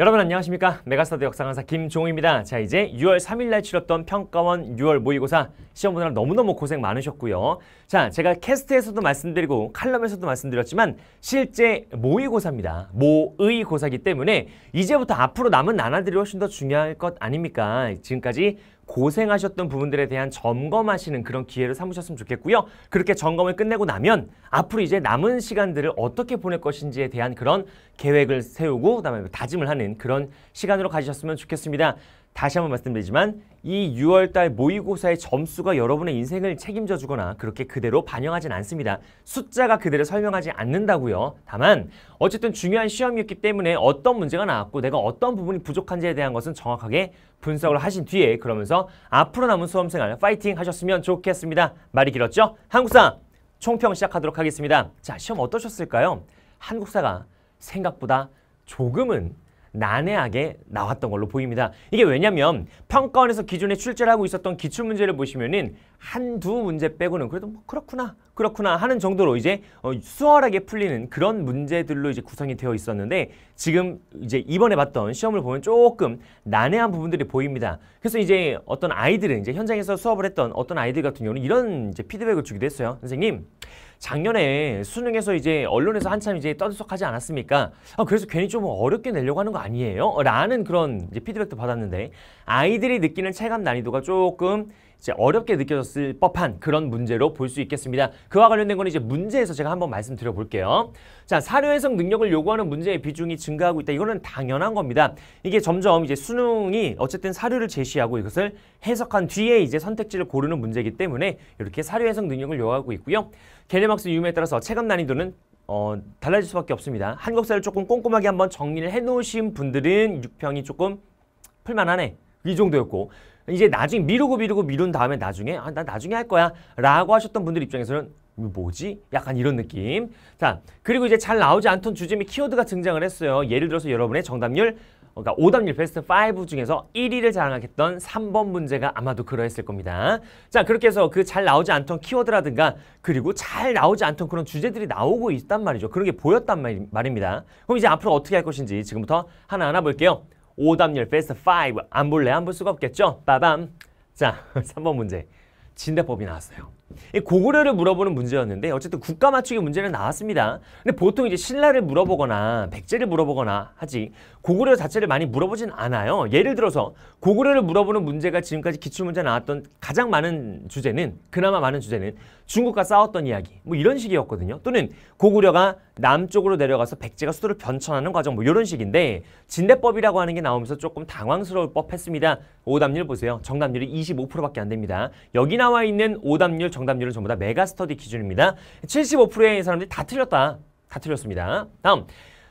여러분 안녕하십니까 메가스타드 역사강사 김종우입니다 자 이제 6월 3일날 치렀던 평가원 6월 모의고사 시험 보느라 너무너무 고생 많으셨고요 자 제가 캐스트에서도 말씀드리고 칼럼에서도 말씀드렸지만 실제 모의고사입니다 모의고사기 때문에 이제부터 앞으로 남은 나날들이 훨씬 더 중요할 것 아닙니까 지금까지 고생하셨던 부분들에 대한 점검하시는 그런 기회를 삼으셨으면 좋겠고요. 그렇게 점검을 끝내고 나면 앞으로 이제 남은 시간들을 어떻게 보낼 것인지에 대한 그런 계획을 세우고 그다음에 다짐을 하는 그런 시간으로 가지셨으면 좋겠습니다. 다시 한번 말씀드리지만 이 6월달 모의고사의 점수가 여러분의 인생을 책임져 주거나 그렇게 그대로 반영하진 않습니다. 숫자가 그대로 설명하지 않는다고요. 다만 어쨌든 중요한 시험이었기 때문에 어떤 문제가 나왔고 내가 어떤 부분이 부족한지에 대한 것은 정확하게 분석을 하신 뒤에 그러면서 앞으로 남은 수험생활 파이팅 하셨으면 좋겠습니다. 말이 길었죠? 한국사 총평 시작하도록 하겠습니다. 자, 시험 어떠셨을까요? 한국사가 생각보다 조금은 난해하게 나왔던 걸로 보입니다. 이게 왜냐면 평가원에서 기존에 출제를 하고 있었던 기출문제를 보시면은 한두 문제 빼고는 그래도 뭐 그렇구나 그렇구나 하는 정도로 이제 어, 수월하게 풀리는 그런 문제들로 이제 구성이 되어 있었는데 지금 이제 이번에 봤던 시험을 보면 조금 난해한 부분들이 보입니다. 그래서 이제 어떤 아이들은 이제 현장에서 수업을 했던 어떤 아이들 같은 경우는 이런 이제 피드백을 주기도 했어요. 선생님 작년에 수능에서 이제 언론에서 한참 이제 떠들썩하지 않았습니까? 아, 그래서 괜히 좀 어렵게 내려고 하는 거 아니에요? 라는 그런 이제 피드백도 받았는데 아이들이 느끼는 체감 난이도가 조금 이제 어렵게 느껴졌을 법한 그런 문제로 볼 수 있겠습니다. 그와 관련된 건 이제 문제에서 제가 한번 말씀드려 볼게요. 자, 사료 해석 능력을 요구하는 문제의 비중이 증가하고 있다. 이거는 당연한 겁니다. 이게 점점 이제 수능이 어쨌든 사료를 제시하고 이것을 해석한 뒤에 이제 선택지를 고르는 문제이기 때문에 이렇게 사료 해석 능력을 요구하고 있고요. 개념학습 유형에 따라서 체감 난이도는 어, 달라질 수밖에 없습니다. 한국사를 조금 꼼꼼하게 한번 정리를 해놓으신 분들은 6평이 조금 풀만하네. 이 정도였고 이제 나중에 미루고 미루고 미룬 다음에 나중에 아, 나 나중에 할 거야 라고 하셨던 분들 입장에서는 뭐지? 약간 이런 느낌. 자, 그리고 이제 잘 나오지 않던 주제 및 키워드가 등장을 했어요. 예를 들어서 여러분의 정답률 그러니까 오답률 베스트 5 중에서 1위를 자랑하겠던 3번 문제가 아마도 그러했을 겁니다. 자, 그렇게 해서 그 잘 나오지 않던 키워드라든가 그리고 잘 나오지 않던 그런 주제들이 나오고 있단 말이죠. 그런 게 보였단 말, 말입니다. 그럼 이제 앞으로 어떻게 할 것인지 지금부터 하나하나 볼게요. 오답률 베스트 5. 안 볼래? 안 볼 수가 없겠죠? 빠밤. 자, 3번 문제. 진대법이 나왔어요. 고구려를 물어보는 문제였는데 어쨌든 국가 맞추기 문제는 나왔습니다. 근데 보통 이제 신라를 물어보거나 백제를 물어보거나 하지 고구려 자체를 많이 물어보진 않아요. 예를 들어서 고구려를 물어보는 문제가 지금까지 기출문제 나왔던 가장 많은 주제는 그나마 많은 주제는 중국과 싸웠던 이야기 뭐 이런 식이었거든요. 또는 고구려가 남쪽으로 내려가서 백제가 수도를 변천하는 과정 뭐 이런 식인데 진대법이라고 하는 게 나오면서 조금 당황스러울 법했습니다. 오답률 보세요. 정답률이 25%밖에 안 됩니다. 여기 나와 있는 오답률 정답률은 전부 다 메가스터디 기준입니다. 75%의 사람들이 다 틀렸다. 다 틀렸습니다. 다음.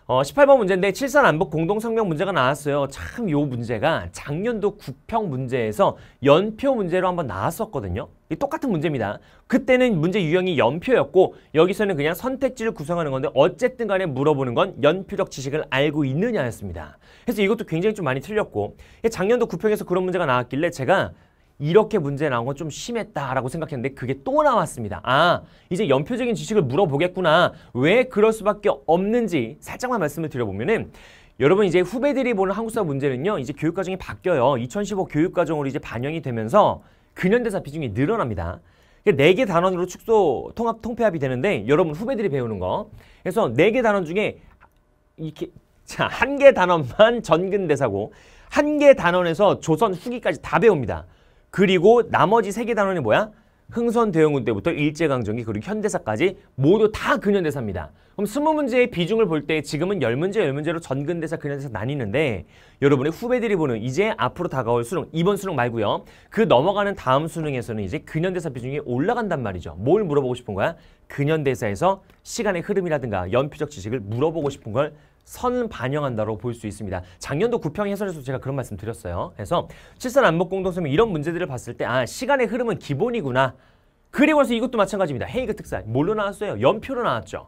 어, 18번 문제인데 칠산 안북 공동성명 문제가 나왔어요. 참요 문제가 작년도 구평 문제에서 연표 문제로 한번 나왔었거든요. 똑같은 문제입니다. 그때는 문제 유형이 연표였고 여기서는 그냥 선택지를 구성하는 건데 어쨌든 간에 물어보는 건 연표적 지식을 알고 있느냐였습니다. 그래서 이것도 굉장히 좀 많이 틀렸고 작년도 구평에서 그런 문제가 나왔길래 제가 이렇게 문제 나온 건 좀 심했다라고 생각했는데 그게 또 나왔습니다. 아, 이제 연표적인 지식을 물어보겠구나. 왜 그럴 수밖에 없는지 살짝만 말씀을 드려보면은 여러분 이제 후배들이 보는 한국사 문제는요. 이제 교육과정이 바뀌어요. 2015 교육과정으로 이제 반영이 되면서 근현대사 비중이 늘어납니다. 네개 단원으로 축소 통합 통폐합이 되는데 여러분 후배들이 배우는 거. 그래서 네 개 단원 중에 이렇게 자, 한 개 단원만 전근대사고 한 개 단원에서 조선 후기까지 다 배웁니다. 그리고 나머지 세 개 단원이 뭐야? 흥선 대영군 때부터 일제강점기 그리고 현대사까지 모두 다 근현대사입니다. 그럼 스무 문제의 비중을 볼 때 지금은 열문제열문제로 전근대사, 근현대사 나뉘는데 여러분의 후배들이 보는 이제 앞으로 다가올 수능, 이번 수능 말고요. 그 넘어가는 다음 수능에서는 이제 근현대사 비중이 올라간단 말이죠. 뭘 물어보고 싶은 거야? 근현대사에서 시간의 흐름이라든가 연필적 지식을 물어보고 싶은 걸 선반영한다고볼수 있습니다. 작년도 구평 해설에서 제가 그런 말씀 드렸어요. 그래서 칠선 안목 공동선명 이런 문제들을 봤을 때 아 시간의 흐름은 기본이구나. 그리고 나서 이것도 마찬가지입니다. 헤이그 특사 뭘로 나왔어요? 연표로 나왔죠.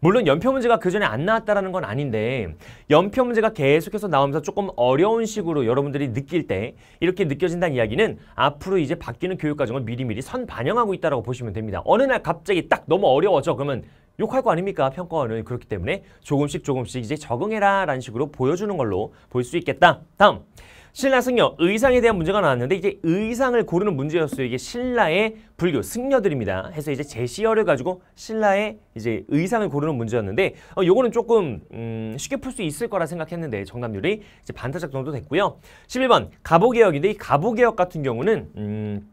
물론 연표 문제가 그전에 안 나왔다는 건 아닌데 연표 문제가 계속해서 나오면서 조금 어려운 식으로 여러분들이 느낄 때 이렇게 느껴진다는 이야기는 앞으로 이제 바뀌는 교육 과정을 미리미리 선 반영하고 있다고 보시면 됩니다. 어느 날 갑자기 딱 너무 어려워져 그러면 욕할 거 아닙니까? 평가원은 그렇기 때문에 조금씩 조금씩 이제 적응해라 라는 식으로 보여주는 걸로 볼 수 있겠다. 다음. 신라 승려 의상에 대한 문제가 나왔는데 이제 의상을 고르는 문제였어요. 이게 신라의 불교 승려들입니다. 해서 이제 제시어를 가지고 신라의 이제 의상을 고르는 문제였는데 어, 요거는 조금 음, 쉽게 풀 수 있을 거라 생각했는데 정답률이 이제 반타작 정도 됐고요. 11번 가보개혁인데 이 가보개혁 같은 경우는 음,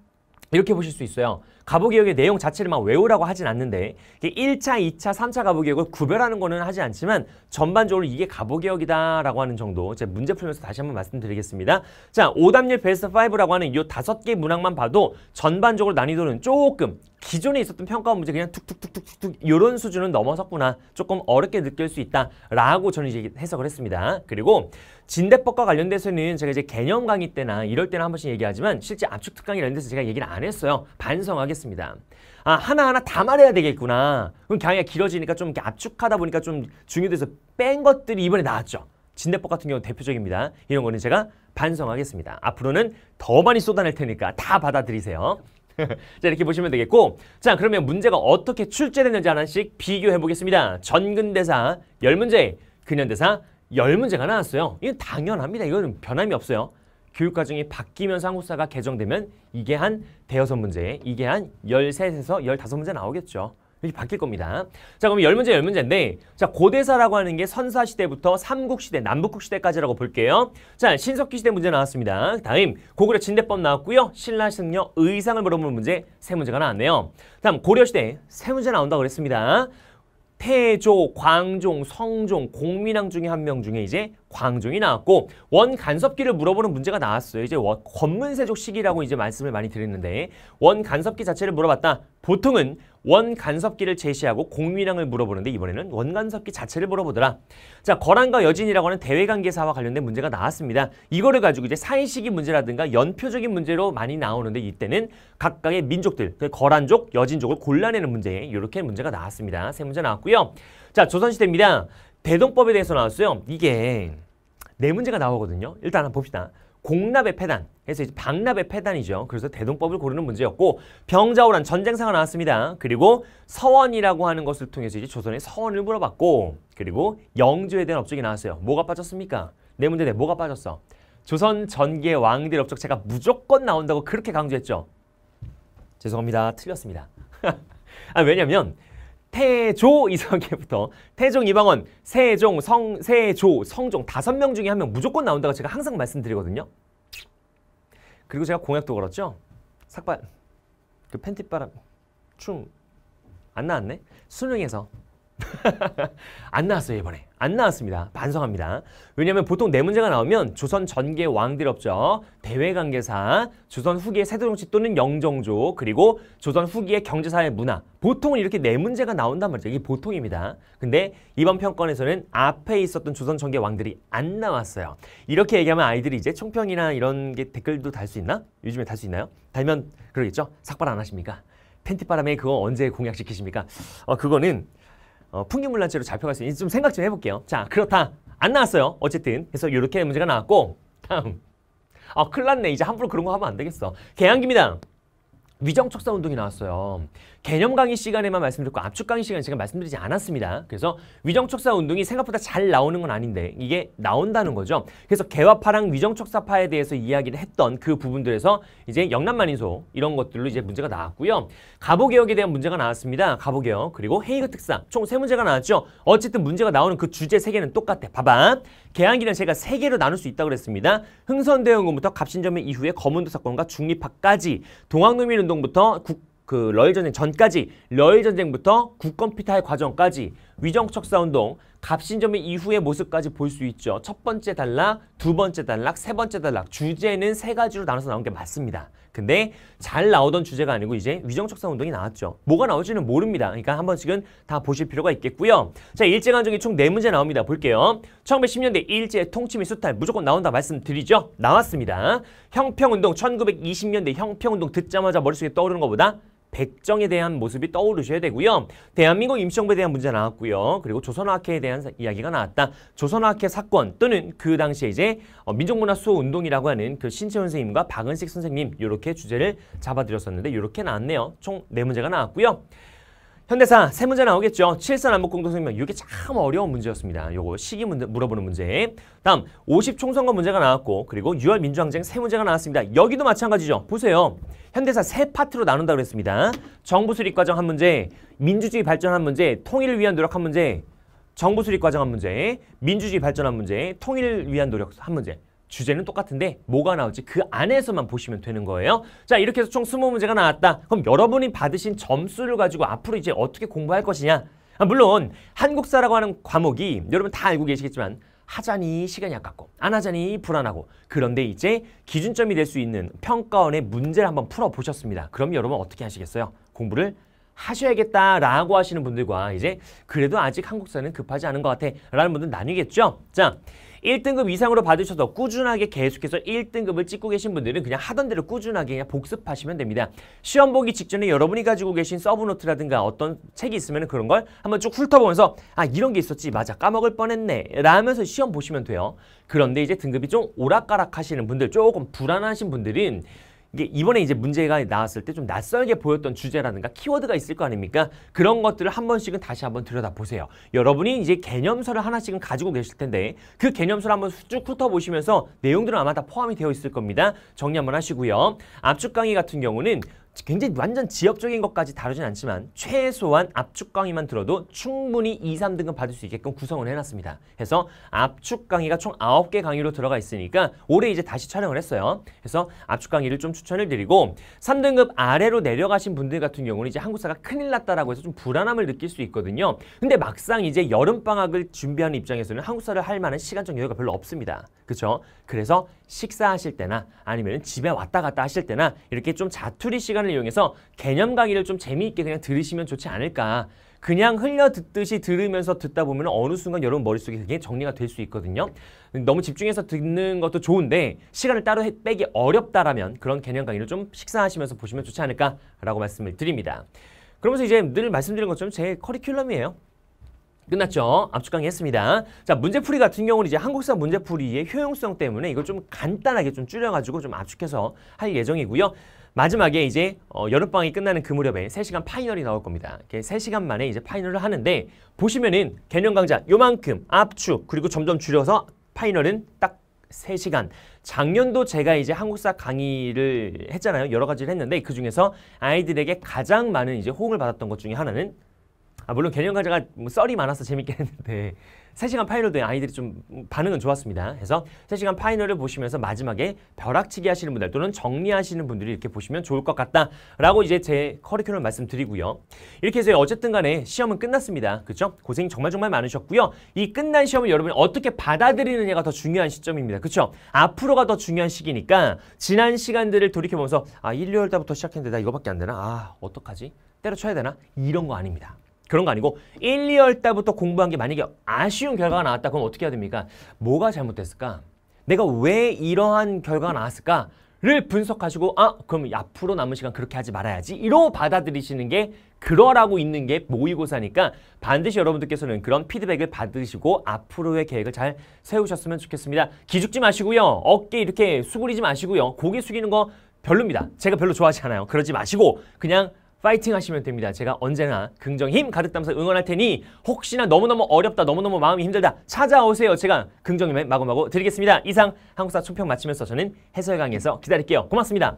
이렇게 보실 수 있어요. 가보개혁의 내용 자체를 막 외우라고 하진 않는데 1차, 2차, 3차 가보개혁을 구별하는 거는 하지 않지만 전반적으로 이게 가보개혁이다라고 하는 정도 제 문제 풀면서 다시 한번 말씀드리겠습니다. 자, 오답률 베스트 5라고 하는 이 다섯 개 문항만 봐도 전반적으로 난이도는 조금 기존에 있었던 평가 문제 그냥 툭툭툭툭툭 이런 수준은 넘어섰구나 조금 어렵게 느낄 수 있다라고 저는 이제 해석을 했습니다. 그리고 진대법과 관련돼서는 제가 이제 개념 강의 때나 이럴 때는한 번씩 얘기하지만 실제 압축 특강이라는 데서 제가 얘기를 안 했어요. 반성하겠 하겠습니다. 아 하나하나 다 말해야 되겠구나. 그럼 강의가 길어지니까 좀 압축하다 보니까 좀 중요돼서 뺀 것들이 이번에 나왔죠. 진대법 같은 경우 대표적입니다. 이런 거는 제가 반성하겠습니다. 앞으로는 더 많이 쏟아낼 테니까 다 받아들이세요. 자 이렇게 보시면 되겠고 자 그러면 문제가 어떻게 출제되는지 하나씩 비교해 보겠습니다. 전근대사 열문제 근현대사 열문제가 나왔어요. 이건 당연합니다. 이거는 변함이 없어요. 교육과정이 바뀌면서 한국사가 개정되면 이게 한 대여섯 문제, 이게 한 열셋에서 열다섯 문제 나오겠죠. 이렇게 바뀔 겁니다. 자, 그럼 열문제열문제인데 자, 고대사라고 하는 게 선사시대부터 삼국시대, 남북국시대까지라고 볼게요. 자, 신석기 시대 문제 나왔습니다. 다음, 고구려 진대법 나왔고요. 신라 승려 의상을 물어보는 문제 세문제가 나왔네요. 다음, 고려시대 세문제 나온다고 그랬습니다. 태조, 광종, 성종, 공민왕 중에 한 명 중에 이제 광종이 나왔고 원간섭기를 물어보는 문제가 나왔어요. 이제 권문세족 시기라고 이제 말씀을 많이 드렸는데 원간섭기 자체를 물어봤다. 보통은 원간섭기를 제시하고 공유량을 물어보는데 이번에는 원간섭기 자체를 물어보더라. 자, 거란과 여진이라고 하는 대외관계사와 관련된 문제가 나왔습니다. 이거를 가지고 이제 사회시기 문제라든가 연표적인 문제로 많이 나오는데 이때는 각각의 민족들, 그 거란족, 여진족을 골라내는 문제, 이렇게 문제가 나왔습니다. 세 문제 나왔고요. 자, 조선시대입니다. 대동법에 대해서 나왔어요. 이게 네 문제가 나오거든요. 일단 한번 봅시다. 공납의 패단, 그래서 이제 박납의 패단이죠. 그래서 대동법을 고르는 문제였고 병자호란 전쟁사가 나왔습니다. 그리고 서원이라고 하는 것을 통해서 이제 조선의 서원을 물어봤고 그리고 영조에 대한 업적이 나왔어요. 뭐가 빠졌습니까? 내 문제 내 뭐가 빠졌어? 조선 전기의 왕들 업적 제가 무조건 나온다고 그렇게 강조했죠. 죄송합니다. 틀렸습니다. 아, 왜냐면 태조 이성계부터 태종 이방원 세종 성 세조 성종 다섯 명 중에 한 명 무조건 나온다고 제가 항상 말씀드리거든요. 그리고 제가 공약도 걸었죠. 삭발 그 팬티바람 춤안 나왔네. 수능에서 안 나왔어요 이번에 안 나왔습니다 반성합니다 왜냐하면 보통 네 문제가 나오면 조선 전개 왕들 없죠 대외관계사 조선 후기의 세도정치 또는 영정조 그리고 조선 후기의 경제사회 문화 보통은 이렇게 네 문제가 나온단 말이죠 이게 보통입니다 근데 이번 평가에서는 앞에 있었던 조선 전개 왕들이 안 나왔어요 이렇게 얘기하면 아이들이 이제 총평이나 이런 게 댓글도 달 수 있나 요즘에 달 수 있나요 달면 그러겠죠 삭발 안 하십니까 팬티바람에 그거 언제 공약시키십니까? 어, 그거는 어, 풍기물란죄로 잡혀갈 수 있는지 좀 생각 좀 해볼게요. 자, 그렇다. 안 나왔어요. 어쨌든. 그래서 이렇게 문제가 나왔고 다음. 아, 큰일 났네. 이제 함부로 그런 거 하면 안 되겠어. 개항기입니다. 위정척사 운동이 나왔어요. 개념 강의 시간에만 말씀드렸고 압축 강의 시간에 제가 말씀드리지 않았습니다. 그래서 위정척사 운동이 생각보다 잘 나오는 건 아닌데 이게 나온다는 거죠. 그래서 개화파랑 위정척사파에 대해서 이야기를 했던 그 부분들에서 이제 영남만인소 이런 것들로 이제 문제가 나왔고요. 가보개혁에 대한 문제가 나왔습니다. 가보개혁 그리고 헤이그 특사 총 세 문제가 나왔죠. 어쨌든 문제가 나오는 그 주제 세 개는 똑같아. 봐봐. 개항기는 제가 세 개로 나눌 수 있다고 그랬습니다. 흥선대원군부터 갑신전면 이후에 검은도 사건과 중립파까지 동학농민운동부터 국그 러일 전쟁 전까지 러일 전쟁부터 국권피탈 과정까지 위정척사 운동 갑신점의 이후의 모습까지 볼 수 있죠. 첫 번째 단락, 두 번째 단락, 세 번째 단락 주제는 세 가지로 나눠서 나온 게 맞습니다. 근데 잘 나오던 주제가 아니고 이제 위정척사 운동이 나왔죠. 뭐가 나올지는 모릅니다. 그러니까 한 번씩은 다 보실 필요가 있겠고요. 자, 일제강점기 총 네문제 나옵니다. 볼게요. 1910년대 일제의 통치 및 수탈 무조건 나온다 말씀드리죠. 나왔습니다. 형평운동 1920년대 형평운동 듣자마자 머릿속에 떠오르는 것보다 백정에 대한 모습이 떠오르셔야 되고요. 대한민국 임시정부에 대한 문제 나왔고요. 그리고 조선학회에 대한 이야기가 나왔다. 조선학회 사건 또는 그 당시에 이제 어, 민족문화수호운동이라고 하는 그 신채 선생님과 박은식 선생님 이렇게 주제를 잡아드렸었는데 이렇게 나왔네요. 총 네 문제가 나왔고요. 현대사 세 문제 나오겠죠. 칠선 남북공동성명 이게 참 어려운 문제였습니다. 요거 시기 문제 물어보는 문제. 다음 50 총선거 문제가 나왔고 그리고 6월 민주항쟁 세 문제가 나왔습니다. 여기도 마찬가지죠. 보세요. 현대사 세 파트로 나눈다 그랬습니다. 정부 수립 과정 한 문제, 민주주의 발전 한 문제, 통일을 위한 노력 한 문제, 정부 수립 과정 한 문제, 민주주의 발전 한 문제, 통일을 위한 노력 한 문제. 주제는 똑같은데 뭐가 나올지 그 안에서만 보시면 되는 거예요. 자 이렇게 해서 총 20문제가 나왔다. 그럼 여러분이 받으신 점수를 가지고 앞으로 이제 어떻게 공부할 것이냐. 아, 물론 한국사라고 하는 과목이 여러분 다 알고 계시겠지만 하자니 시간이 아깝고 안 하자니 불안하고 그런데 이제 기준점이 될 수 있는 평가원의 문제를 한번 풀어보셨습니다. 그럼 여러분 어떻게 하시겠어요? 공부를 하셔야겠다라고 하시는 분들과 이제 그래도 아직 한국사는 급하지 않은 것 같아 라는 분들 나뉘겠죠? 자 1등급 이상으로 받으셔서 꾸준하게 계속해서 1등급을 찍고 계신 분들은 그냥 하던 대로 꾸준하게 그냥 복습하시면 됩니다. 시험 보기 직전에 여러분이 가지고 계신 서브노트라든가 어떤 책이 있으면 그런 걸 한번 쭉 훑어보면서 아 이런 게 있었지 맞아 까먹을 뻔했네 라면서 시험 보시면 돼요. 그런데 이제 등급이 좀 오락가락 하시는 분들 조금 불안하신 분들은 이게 이번에 이제 문제가 나왔을 때 좀 낯설게 보였던 주제라든가 키워드가 있을 거 아닙니까? 그런 것들을 한 번씩은 다시 한번 들여다보세요. 여러분이 이제 개념서를 하나씩은 가지고 계실 텐데 그 개념서를 한 번 쭉 훑어보시면서 내용들은 아마 다 포함이 되어 있을 겁니다. 정리 한번 하시고요. 압축 강의 같은 경우는 굉장히 완전 지역적인 것까지 다루진 않지만 최소한 압축 강의만 들어도 충분히 2, 3등급 받을 수 있게끔 구성을 해놨습니다. 그래서 압축 강의가 총 9개 강의로 들어가 있으니까 올해 이제 다시 촬영을 했어요. 그래서 압축 강의를 좀 추천을 드리고 3등급 아래로 내려가신 분들 같은 경우는 이제 한국사가 큰일 났다라고 해서 좀 불안함을 느낄 수 있거든요. 근데 막상 이제 여름방학을 준비하는 입장에서는 한국사를 할 만한 시간적 여유가 별로 없습니다. 그렇죠? 그래서 식사하실 때나 아니면 집에 왔다 갔다 하실 때나 이렇게 좀 자투리 시간을 시간을 이용해서 개념 강의를 좀 재미있게 그냥 들으시면 좋지 않을까. 그냥 흘려 듣듯이 들으면서 듣다 보면 어느 순간 여러분 머릿속에 그게 정리가 될 수 있거든요. 너무 집중해서 듣는 것도 좋은데 시간을 따로 빼기 어렵다라면 그런 개념 강의를 좀 식사하시면서 보시면 좋지 않을까라고 말씀을 드립니다. 그러면서 이제 늘 말씀드린 것처럼 제 커리큘럼이에요. 끝났죠? 압축 강의 했습니다. 자, 문제풀이 같은 경우는 이제 한국사 문제풀이의 효용성 때문에 이걸 좀 간단하게 좀 줄여가지고 좀 압축해서 할 예정이고요. 마지막에 이제 어, 여름방학이 끝나는 그 무렵에 3시간 파이널이 나올 겁니다. 이렇게 3시간 만에 이제 파이널을 하는데 보시면은 개념 강좌 요만큼 압축 그리고 점점 줄여서 파이널은 딱 3시간. 작년도 제가 이제 한국사 강의를 했잖아요. 여러 가지를 했는데 그 중에서 아이들에게 가장 많은 이제 호응을 받았던 것 중에 하나는 아 물론 개념 강좌가 뭐 썰이 많아서 재밌긴 했는데 3시간 파이널도 아이들이 좀 반응은 좋았습니다. 그래서 3시간 파이널을 보시면서 마지막에 벼락치기 하시는 분들 또는 정리하시는 분들이 이렇게 보시면 좋을 것 같다라고 이제 제 커리큘럼 말씀드리고요. 이렇게 해서 어쨌든 간에 시험은 끝났습니다. 그렇죠? 고생 정말 정말 많으셨고요. 이 끝난 시험을 여러분이 어떻게 받아들이느냐가 더 중요한 시점입니다. 그렇죠? 앞으로가 더 중요한 시기니까 지난 시간들을 돌이켜보면서 아, 1, 2월 부터 시작했는데 나 이거밖에 안 되나? 아, 어떡하지? 때려쳐야 되나? 이런 거 아닙니다. 그런 거 아니고 1, 2월 달부터 공부한 게 만약에 아쉬운 결과가 나왔다 그럼 어떻게 해야 됩니까? 뭐가 잘못됐을까? 내가 왜 이러한 결과가 나왔을까? 를 분석하시고 아 그럼 앞으로 남은 시간 그렇게 하지 말아야지 이로 받아들이시는 게 그러라고 있는 게 모의고사니까 반드시 여러분들께서는 그런 피드백을 받으시고 앞으로의 계획을 잘 세우셨으면 좋겠습니다 기죽지 마시고요 어깨 이렇게 수그리지 마시고요 고개 숙이는 거 별로입니다 제가 별로 좋아하지 않아요 그러지 마시고 그냥 파이팅 하시면 됩니다. 제가 언제나 긍정 힘 가득 담아서 응원할 테니 혹시나 너무너무 어렵다, 너무너무 마음이 힘들다 찾아오세요. 제가 긍정 힘을 마구마구 드리겠습니다. 이상 한국사 총평 마치면서 저는 해설강에서 의 기다릴게요. 고맙습니다.